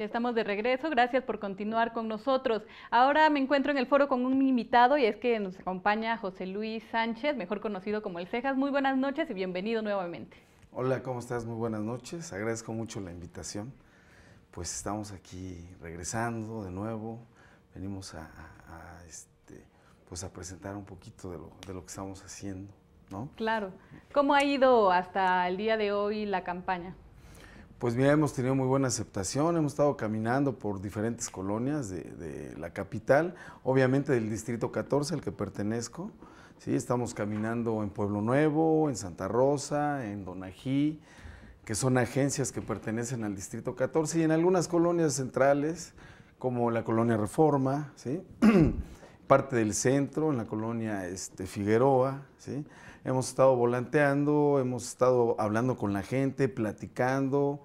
Ya estamos de regreso, gracias por continuar con nosotros. Ahora me encuentro en el foro con un invitado y es que nos acompaña José Luis Sánchez, mejor conocido como El Cejas. Muy buenas noches y bienvenido nuevamente. Hola, ¿cómo estás? Muy buenas noches. Agradezco mucho la invitación. Pues estamos aquí regresando de nuevo. Venimos a, este, pues a presentar un poquito de lo, de lo que estamos haciendo, ¿no? Claro. ¿Cómo ha ido hasta el día de hoy la campaña? Pues mira, hemos tenido muy buena aceptación, hemos estado caminando por diferentes colonias de, la capital, obviamente del Distrito 14 al que pertenezco. ¿sí? Estamos caminando en Pueblo Nuevo, en Santa Rosa, en Donají, que son agencias que pertenecen al Distrito 14 y en algunas colonias centrales, como la colonia Reforma, ¿sí? parte del centro, en la colonia este, Figueroa. ¿sí? Hemos estado volanteando, hemos estado hablando con la gente, platicando,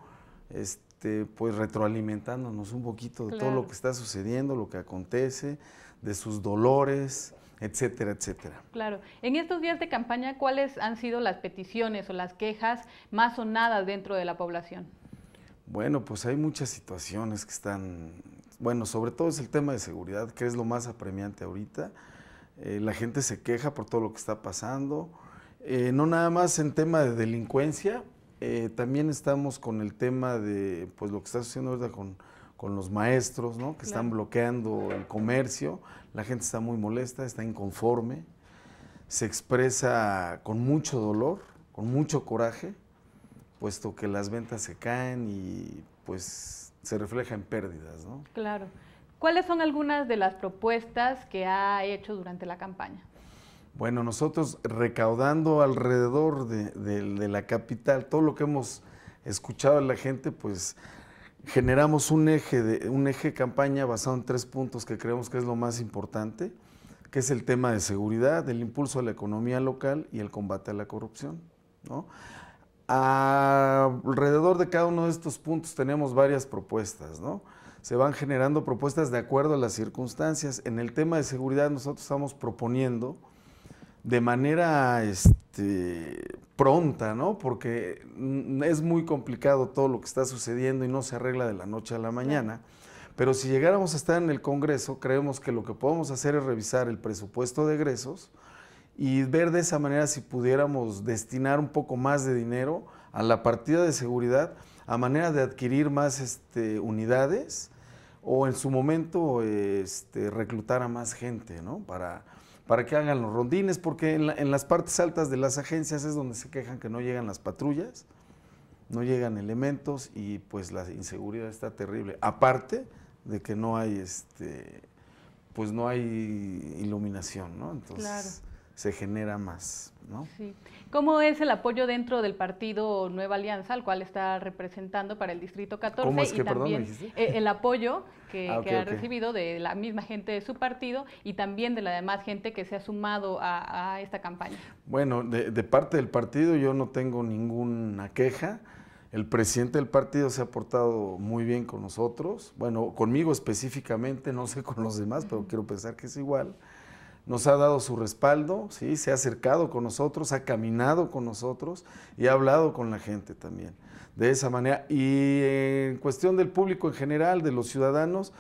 este, pues retroalimentándonos un poquito de todo lo que está sucediendo, lo que acontece, de sus dolores, etcétera, etcétera. Claro. En estos días de campaña, ¿cuáles han sido las peticiones o las quejas más sonadas dentro de la población? Bueno, pues hay muchas situaciones que están, bueno, sobre todo es el tema de seguridad, que es lo más apremiante ahorita. Eh, la gente se queja por todo lo que está pasando, eh, no nada más en tema de delincuencia, eh, también estamos con el tema de pues lo que está haciendo con, los maestros, ¿no? Que están bloqueando el comercio. La gente está muy molesta, está inconforme, se expresa con mucho dolor, con mucho coraje, puesto que las ventas se caen y pues se refleja en pérdidas, ¿no? Claro. ¿Cuáles son algunas de las propuestas que ha hecho durante la campaña? Bueno, nosotros recaudando alrededor de, la capital, todo lo que hemos escuchado de la gente, pues generamos un eje de un eje campaña basado en tres puntos que creemos que es lo más importante, que es el tema de seguridad, el impulso a la economía local y el combate a la corrupción. Alrededor de cada uno de estos puntos tenemos varias propuestas, Se van generando propuestas de acuerdo a las circunstancias. En el tema de seguridad nosotros estamos proponiendo de manera este, pronta, ¿no? Porque mm, es muy complicado todo lo que está sucediendo y no se arregla de la noche a la mañana. Pero si llegáramos a estar en el Congreso, creemos que lo que podemos hacer es revisar el presupuesto de egresos y ver de esa manera si pudiéramos destinar un poco más de dinero a la partida de seguridad a manera de adquirir más este, unidades o en su momento este, reclutar a más gente, ¿no? Para, para que hagan los rondines, porque en, las partes altas de las agencias es donde se quejan que no llegan las patrullas, no llegan elementos y pues la inseguridad está terrible. Aparte de que no hay este pues no hay iluminación, ¿no? claro se genera más. ¿no? Sí. ¿Cómo es el apoyo dentro del partido Nueva Alianza, al cual está representando para el Distrito 14? y también eh, el apoyo que, ah, ha recibido de la misma gente de su partido y también de la demás gente que se ha sumado a, esta campaña. Bueno, de, parte del partido yo no tengo ninguna queja. El presidente del partido se ha portado muy bien con nosotros, bueno, conmigo específicamente, no sé con los demás, pero quiero pensar que es igual nos ha dado su respaldo, ¿sí? se ha acercado con nosotros, ha caminado con nosotros y ha hablado con la gente también. De esa manera, y eh, en cuestión del público en general, de los ciudadanos,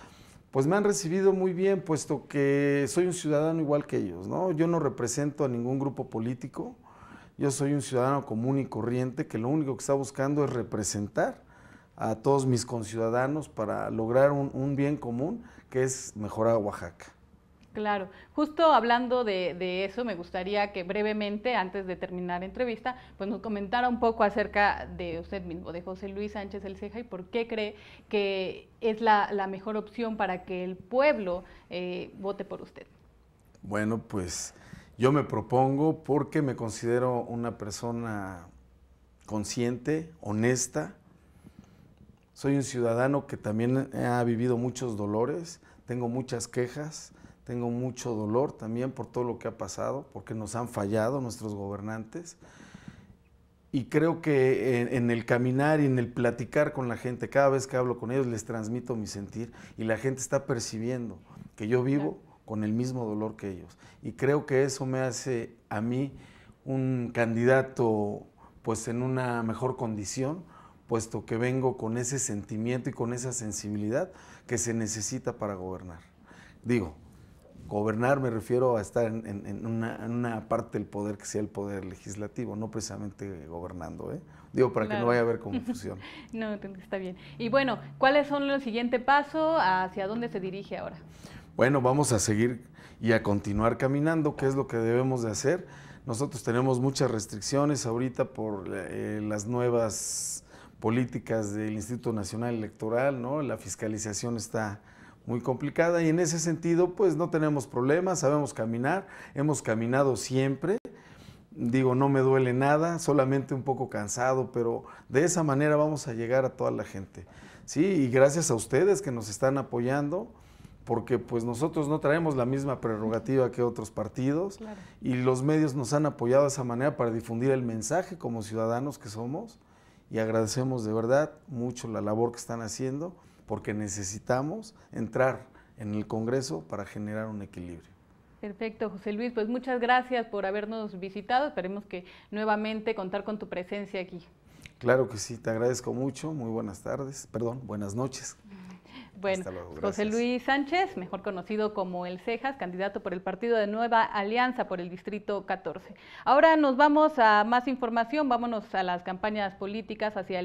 pues me han recibido muy bien, puesto que soy un ciudadano igual que ellos, ¿no? Yo no represento a ningún grupo político, yo soy un ciudadano común y corriente que lo único que está buscando es representar a todos mis conciudadanos para lograr un, un bien común que es mejorar Oaxaca. Claro, justo hablando de, eso, me gustaría que brevemente, antes de terminar la entrevista, pues nos comentara un poco acerca de usted mismo, de José Luis Sánchez El Ceja, y por qué cree que es la, mejor opción para que el pueblo eh, vote por usted. Bueno, pues yo me propongo porque me considero una persona consciente, honesta. Soy un ciudadano que también ha vivido muchos dolores, tengo muchas quejas tengo mucho dolor también por todo lo que ha pasado, porque nos han fallado nuestros gobernantes. Y creo que en, el caminar y en el platicar con la gente, cada vez que hablo con ellos les transmito mi sentir y la gente está percibiendo que yo vivo con el mismo dolor que ellos. Y creo que eso me hace a mí un candidato pues en una mejor condición, puesto que vengo con ese sentimiento y con esa sensibilidad que se necesita para gobernar. Digo, Gobernar me refiero a estar en, una, parte del poder que sea el poder legislativo, no precisamente gobernando. ¿eh? Digo, para que no vaya a haber confusión. no, está bien. Y bueno, ¿cuáles son los siguientes pasos? ¿Hacia dónde se dirige ahora? Bueno, vamos a seguir y a continuar caminando, qué es lo que debemos de hacer. Nosotros tenemos muchas restricciones ahorita por eh, las nuevas políticas del Instituto Nacional Electoral, ¿no? La fiscalización está muy complicada y en ese sentido pues no tenemos problemas, sabemos caminar, hemos caminado siempre, digo no me duele nada, solamente un poco cansado, pero de esa manera vamos a llegar a toda la gente. Sí, y gracias a ustedes que nos están apoyando porque pues nosotros no traemos la misma prerrogativa que otros partidos y los medios nos han apoyado de esa manera para difundir el mensaje como ciudadanos que somos y agradecemos de verdad mucho la labor que están haciendo porque necesitamos entrar en el Congreso para generar un equilibrio. Perfecto, José Luis. Pues muchas gracias por habernos visitado. Esperemos que nuevamente contar con tu presencia aquí. Claro que sí, te agradezco mucho. Muy buenas tardes, perdón, buenas noches. Bueno, José Luis Sánchez, mejor conocido como El Cejas, candidato por el partido de Nueva Alianza por el Distrito 14. Ahora nos vamos a más información, vámonos a las campañas políticas hacia el